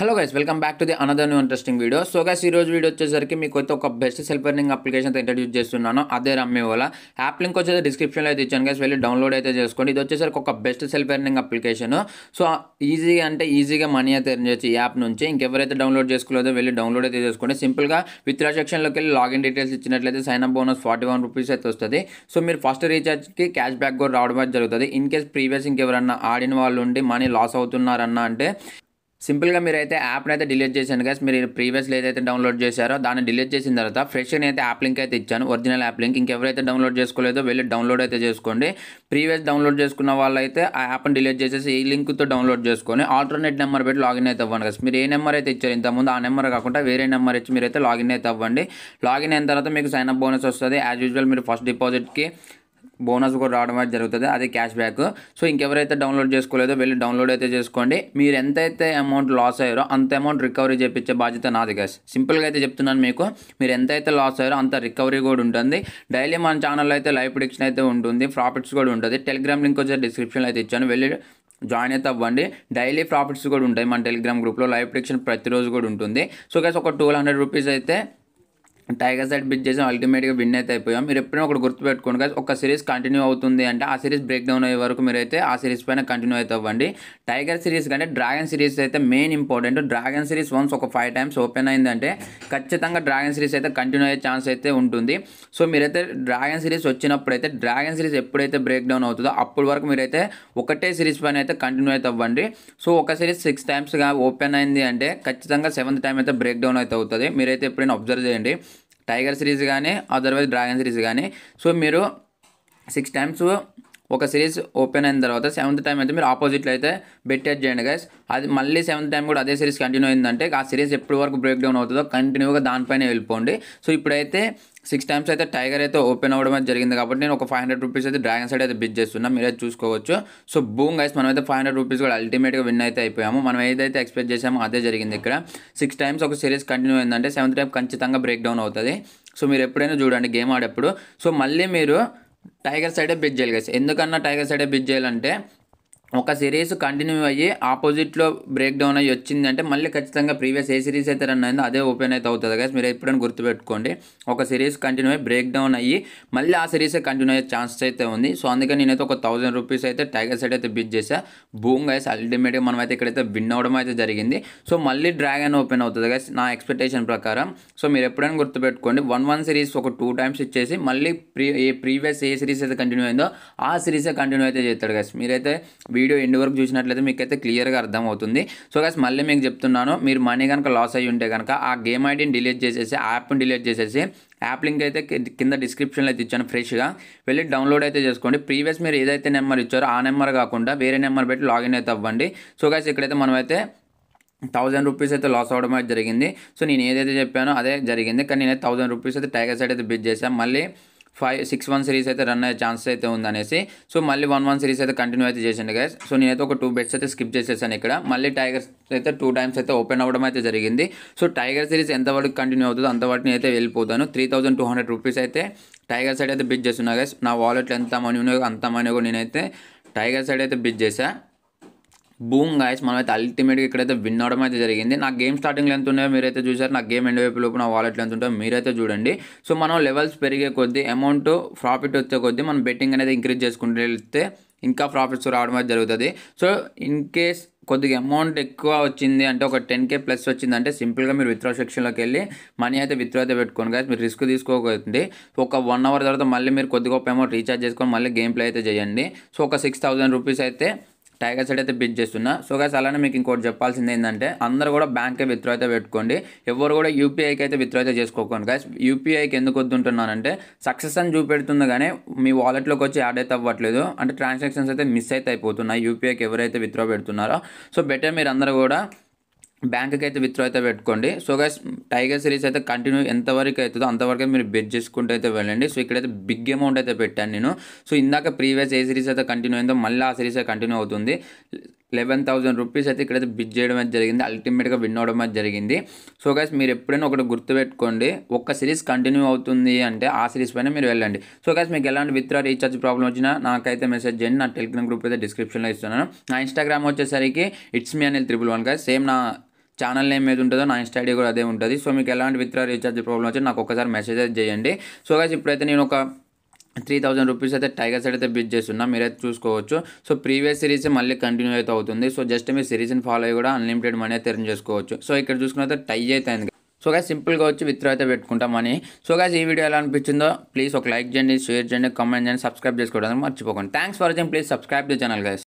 hello guys welcome back to the another new interesting video so guys ఈ రోజు video వచ్చేసరికి మీకు అయితే ఒక బెస్ట్ సెల్ఫ్ ఎర్నింగ్ అప్లికేషన్ అయితే ఇంట్రడ్యూస్ చేస్తున్నాను అదే రమ్మే వల్ల యాప్ లింక్ వచ్చేసి డిస్క్రిప్షన్లో అయితే ఇచ్చాను గైస్ వెళ్ళి డౌన్లోడ్ అయితే చేసుకోండి ఇది వచ్చేసరికి ఒక best self earning application so ఈజీగా అంటే ఈజీగా మనీ అయితే ఎర్న్ చేయొచ్చు ఈ యాప్ నుంచి ఇంకెవరైతే డౌన్లోడ్ చేసుకోలేదో వెళ్ళి డౌన్లోడ్ అయితే చేసుకోండి సింపుల్గా విత్డ్రా సెక్షన్లోకి వెళ్ళి లాగిన్ డీటెయిల్స్ ఇచ్చినట్లయితే sign up bonus forty one rupees అయితే వస్తుంది సో మీరు ఫస్ట్ రీఛార్జ్కి క్యాష్ బ్యాక్ కూడా రావడం జరుగుతుంది ఇన్ కేస్ ప్రీవియస్ ఇంకెవరన్నా ఆడిన వాళ్ళు ఉండి మనీ లాస్ అవుతున్నారన్నా అంటే సింపుల్గా మీరు అయితే యాప్ని అయితే డిలీట్ చేశాను గైస్ మీరు ప్రీవియస్లో ఏదైతే డౌన్లోడ్ చేశారో దాన్ని డిలీట్ చేసిన తర్వాత ఫ్రెష్ అయితే యాప్ లింక్ అయితే ఇచ్చాను ఒరిజినల్ యాప్ లింక్ ఇంకెవరైతే డౌన్లోడ్ చేసుకోలేదో వెళ్ళి డౌన్లోడ్ అయితే చేసుకోండి ప్రీవియస్ డౌన్లోడ్ చేసుకున్న వాళ్ళైతే ఆ యాప్ని డిలీట్ చేసేసి ఈ లింక్తో డౌన్లోడ్ చేసుకొని ఆల్టర్నేట్ నెంబర్ పెట్టి లాగిన్ అయితే అవ్వండి కదా మీరు ఏ నెంబర్ అయితే ఇచ్చారు ఇంతకుముందు ఆ నెంబర్ కాకుండా వేరే నెంబర్ ఇచ్చి మీరైతే లాగిన్ అయితే అవ్వండి లాగిన్ అయిన తర్వాత మీకు సైన్అప్ బోనస్ వస్తుంది యాజ్ యూజువల్ మీరు ఫస్ట్ డిపాజిట్కి బోనస్ కూడా రావడం అనేది జరుగుతుంది అది క్యాష్ బ్యాక్ సో ఇంకెవరైతే డౌన్లోడ్ చేసుకోలేదో వెళ్ళి డౌన్లోడ్ అయితే చేసుకోండి మీరు ఎంతైతే అమౌంట్ లాస్ అయ్యారో అంత అమౌంట్ రికవరీ చేయించే బాధ్యత నాది గ్యాస్ సింపుల్గా అయితే చెప్తున్నాను మీకు మీరు ఎంతైతే లాస్ అయ్యారో అంత రికవరీ కూడా ఉంటుంది డైలీ మన ఛానల్లో అయితే లైవ్ ప్రొడిక్షన్ అయితే ఉంటుంది ప్రాఫిట్స్ కూడా ఉంటుంది టెలిగ్రామ్ లింక్ వచ్చే డిస్క్రిప్షన్లో అయితే ఇచ్చాను వెళ్ళి జాయిన్ అయితే అవ్వండి డైలీ ప్రాఫిట్స్ కూడా ఉంటాయి మన టెలిగ్రామ్ గ్రూప్లో లైవ్ ప్రొడిక్షన్ ప్రతిరోజు కూడా ఉంటుంది సో కాస్ ఒక టూ హండ్రెడ్ రూపీస్ అయితే టైగర్స్ సెట్ బిట్ చేసాం అల్టిమేట్గా విన్ అయితే అయిపోయాం మీరు ఎప్పుడైనా ఒకటి గుర్తుపెట్టుకోండి కదా ఒక సిరీస్ కంటిన్యూ అవుతుంది అంటే ఆ సిరీస్ బ్రేక్ డౌన్ అయ్యే వరకు మీరు అయితే ఆ సిరీస్ పైన కంటిన్యూ అయితే అవ్వండి టైగర్ సిరీస్ కంటే డ్రాగన్ సిరీస్ అయితే main important dragon series once ఒక ఫైవ్ టైమ్స్ ఓపెన్ అయిందంటే ఖచ్చితంగా డ్రాగన్ సిరీస్ అయితే కంటిన్యూ అయ్యే ఛాన్స్ అయితే ఉంటుంది సో మీరైతే డ్రాగన్ సిరీస్ వచ్చినప్పుడు అయితే డ్రాగన్ సిరీస్ ఎప్పుడైతే బ్రేక్ డౌన్ అవుతుందో అప్పటి వరకు మీరైతే ఒకటే సిరీస్ పైన అయితే కంటిన్యూ అయితే అవ్వండి సో ఒక సిరీస్ సిక్స్ టైమ్స్గా ఓపెన్ అయింది అంటే ఖచ్చితంగా సెవెంత్ టైం అయితే బ్రేక్ డౌన్ అయితే అవుతుంది మీరైతే ఎప్పుడైనా అబ్జర్వ్ చేయండి टाइगर सीरीज़ यानी अदरवैज ड्रागन सीरीज़ यानी सो मेरे सिक्स टाइमस ఒక సిరీస్ ఓపెన్ అయిన తర్వాత సెవెంత్ టైం అయితే మీరు ఆపోజిట్లో అయితే బెట్టేట్ చేయండి గైస్ అది మళ్ళీ సెవెంత్ టైం కూడా అదే సిరీస్ కంటిన్యూ అయిందంటే ఆ సిరీస్ ఎప్పటి వరకు బ్రేక్ డౌన్ అవుతుందో కంటిన్యూగా దానిపైన వెళ్ళిపోండి సో ఇప్పుడైతే సిక్స్ టైమ్స్ అయితే టైగర్ అయితే ఓపెన్ అవ్వడం అయితే జరిగింది కాబట్టి నేను ఒక ఫైవ్ హండ్రెడ్ రూపీస్ అయితే డ్రాగన్ సైడ్ అయితే బిట్ చేస్తున్నా అయితే చూసుకోవచ్చు సో బూమ్ గైస్ మనం అయితే ఫైవ్ హండ్రెడ్ రూపీస్ కూడా అల్టిమేట్గా విన్ అయితే అయిపోయాము మనం ఏదైతే ఎక్స్పెక్ట్ చేసామో అదే జరిగింది ఇక్కడ సిక్స్ టైమ్స్ ఒక సిరీస్ కంటిన్యూ అయిందంటే సెవెంత్ టైం ఖచ్చితంగా బ్రేక్ డౌన్ అవుతుంది సో మీరు ఎప్పుడైనా చూడండి గేమ్ ఆడేప్పుడు సో మళ్ళీ మీరు టైగర్ సైడే బ్రిడ్జ్ చేయాలి గైస్ ఎందుకన్నా టైగర్ సైడే బెట్ చేయాలంటే ఒక సిరీస్ కంటిన్యూ అయ్యి ఆపోజిట్లో బ్రేక్ డౌన్ అయ్యి వచ్చిందంటే మళ్ళీ ఖచ్చితంగా ప్రీవియస్ ఏ సిరీస్ అయితే రన్ అయిందో అదే ఓపెన్ అయితే అవుతుంది కదా మీరు ఎప్పుడైనా గుర్తుపెట్టుకోండి ఒక సిరీస్ కంటిన్యూ అయ్యి బ్రేక్ డౌన్ అయ్యి మళ్ళీ ఆ సిరీస్ కంటిన్యూ అయ్యే ఛాన్స్ అయితే ఉంది సో అందుకని నేనైతే ఒక థౌసండ్ రూపీస్ అయితే టైగర్ సైడ్ అయితే బిట్ చేశా బూమ్ గైస్ అల్టిమేట్గా మనం అయితే ఇక్కడైతే విన్ అవడం అయితే జరిగింది సో మళ్ళీ డ్రాగన్ ఓపెన్ అవుతుంది కదా నా ఎక్స్పెక్టేషన్ ప్రకారం సో మీరు ఎప్పుడైనా గుర్తుపెట్టుకోండి వన్ వన్ సిరీస్ ఒక టూ టైమ్స్ ఇచ్చేసి మళ్ళీ pre a previous a series అయితే కంటిన్యూ అయిందో ఆ సిరీసే కంటిన్యూ అయితే చేస్తాడు కదా మీరైతే వీడియో ఎండ్ వరకు చూసినట్లయితే మీకైతే క్లియర్గా అర్థమవుతుంది సో గైస్ మళ్ళీ మీకు చెప్తున్నాను మీరు మనీ కనుక లాస్ అయ్యి ఉంటే కనుక ఆ గేమ్ ఐడిని డిలీట్ చేసేసి యాప్ని డిలీట్ చేసేసి యాప్ లింక్ అయితే కింద డిస్క్రిప్షన్లో అయితే ఇచ్చాను ఫ్రెష్గా వెళ్ళి డౌన్లోడ్ అయితే చేసుకోండి ప్రీవియస్ మీరు ఏదైతే నెంబర్ ఇచ్చారో ఆ నెంబర్ కాకుండా వేరే నెంబర్ పెట్టి లాగిన్ అయితే అవ్వండి సో గైస్ ఇక్కడైతే మనమైతే థౌజండ్ రూపీస్ అయితే లాస్ అవడం అయితే జరిగింది సో నేను ఏదైతే చెప్పానో అదే జరిగింది కానీ నేను థౌజండ్ రూపీస్ అయితే టైగర్ సైడ్ అయితే బిడ్ చేశాను మళ్ళీ ఫైవ్ సిక్స్ వన్ సిరీస్ అయితే రన్ అయ్యే ఛాన్స్ అయితే ఉందనేసి సో మళ్ళీ వన్ వన్ సిరీస్ అయితే కంటిన్యూ అయితే చేసింది గైస్ సో నేనైతే ఒక టూ బెట్స్ అయితే స్కిప్ చేసేసాను ఇక్కడ మళ్ళీ టైగర్స్ అయితే టూ టైమ్స్ అయితే ఓపెన్ అవ్వడం అయితే జరిగింది సో టైగర్ సిరీస్ ఎంతవరకు కంటిన్యూ అవుతుందో అంతవరకు అయితే వెళ్ళిపోతాను three thousand two hundred rupees అయితే టైగర్ సైడ్ అయితే బిడ్ చేస్తున్నా గైస్ నా వాలెట్లో ఎంత మనీ ఉన్నాయో అంత మనీ కూడా నేనైతే టైగర్ సైడ్ అయితే బిచ్ చేశాను బూమ్ గాయస్ మనమైతే అల్టిమేట్గా ఇక్కడైతే విన్ అవడం అయితే జరిగింది నా గేమ్ స్టార్టింగ్ ఎంత ఉన్నాయో మీరైతే చూసారు నా గేమ్ ఎండ్ వైపు లోపు నా వాలెట్లో ఎంత ఉంటాయో మీరైతే చూడండి సో మనం లెవెల్స్ పెరిగే కొద్దీ అమౌంట్ ప్రాఫిట్ వచ్చే కొద్దీ మనం బెట్టింగ్ అనేది ఇంక్రీజ్ చేసుకుంటూ వెళ్తే ఇంకా ప్రాఫిట్స్ రావడం అయితే జరుగుతుంది సో ఇన్ కేస్ కొద్దిగా అమౌంట్ ఎక్కువ వచ్చింది అంటే ఒక టెన్ కే ప్లస్ వచ్చిందంటే సింపుల్గా మీరు విత్డ్రా సెక్షన్లోకి వెళ్ళి మనీ అయితే విత్డ్రా అయితే పెట్టుకోండి కదా మీరు రిస్క్ తీసుకోకపోతుంది ఒక వన్ అవర్ తర్వాత మళ్ళీ మీరు కొద్ది గొప్ప అమౌంట్ రీఛార్జ్ చేసుకొని మళ్ళీ గేమ్ ప్లే అయితే చేయండి సో ఒక సిక్స్ థౌసండ్ రూపీస్ అయితే టైగర్ సైడ్ అయితే బిడ్ చేస్తున్నా సో గైస్ అలానే మీకు ఇంకోటి చెప్పాల్సింది ఏంటంటే అందరూ కూడా బ్యాంకే విత్డ్రా అయితే పెట్టుకోండి ఎవరు కూడా యూపీఐకి అయితే విత్డ్రా అయితే చేసుకోకండి గైస్ యూపీఐకి ఎందుకు వద్దుంటున్నానంటే సక్సెస్ అని చూపెడుతుంది కానీ మీ వాలెట్లోకి వచ్చి యాడ్ అయితే అవ్వట్లేదు అంటే ట్రాన్సాక్షన్స్ అయితే మిస్ అయితే అయిపోతున్నాయి యూపీఐకి ఎవరైతే విత్డ్రా పెడుతున్నారో సో బెటర్ మీరు అందరూ కూడా బ్యాంక్కి అయితే విత్డ్రా అయితే పెట్టుకోండి సో గైస్ టైగర్ సిరీస్ అయితే కంటిన్యూ ఎంతవరకు అవుతుందో అంతవరకు మీరు బెట్ చేసుకుంటూ అయితే వెళ్ళండి సో ఇక్కడైతే బిగ్ అమౌంట్ అయితే పెట్టాను నేను సో ఇందాక ప్రీవియస్ ఏ సిరీస్ అయితే కంటిన్యూ అయిందో మళ్ళీ ఆ సిరీస్ కంటిన్యూ అవుతుంది లెవెన్ థౌసండ్ రూపీస్ అయితే ఇక్కడైతే బిడ్ చేయడం అయితే జరిగింది అల్టిమేట్గా విన్ అవడం అయితే జరిగింది సో గైస్ మీరు ఎప్పుడైనా ఒకటి గుర్తుపెట్టుకోండి ఒక్క సిరీస్ కంటిన్యూ అవుతుంది అంటే ఆ సిరీస్ పైన మీరు వెళ్ళండి సో గైస్ మీకు ఎలాంటి విత్డ్రా రీఛార్జ్ ప్రాబ్లం వచ్చినా నాకైతే మెసేజ్ చేయండి నా టెలిగ్రామ్ గ్రూప్ అయితే డిస్క్రిప్షన్లో ఇస్తున్నాను నా ఇన్స్టాగ్రామ్ వచ్చేసరికి ఇట్స్ మీ అనేది త్రిబుల్ వన్ గైస్ సేమ్ నా ఛానల్ నేమ్ ఏది ఉంటుందో నా ఇన్స్టా ఐడి కూడా అదే ఉంటుంది సో మీకు ఎలాంటి విత్ రీఛార్జ్ ప్రాబ్లం వచ్చి నాకు ఒకసారి మెసేజ్ అయితే చేయండి సో గైస్ ఇప్పుడైతే నేను ఒక త్రీ థౌజండ్ రూపీస్ అయితే టైగర్ సైడ్ అయితే బిడ్ చేస్తున్నా మీరైతే చూసుకోవచ్చు సో ప్రీవియస్ సిరీస్ మళ్ళీ కంటిన్యూ అయితే అవుతుంది సో జస్ట్ మీరు సిరీస్ని ఫాలో అయ్యి కూడా అన్లిమిటెడ్ మనీ అయితే ఎర్న్ చేసుకోవచ్చు సో ఇక్కడ చూసుకున్నైతే టై అయితే అయింది సో గాయ సింపుల్గా వచ్చి విత్ర అయితే పెట్టుకుంటాం మనీ సో గాయ ఈ వీడియో ఎలా అనిపించిందో ప్లీజ్ ఒక లైక్ చేయండి షేర్ చేయండి కామెంట్ చేయండి సబ్స్క్రైబ్ చేసుకోవడానికి మర్చిపోకండి thanks for watching please subscribe the channel గా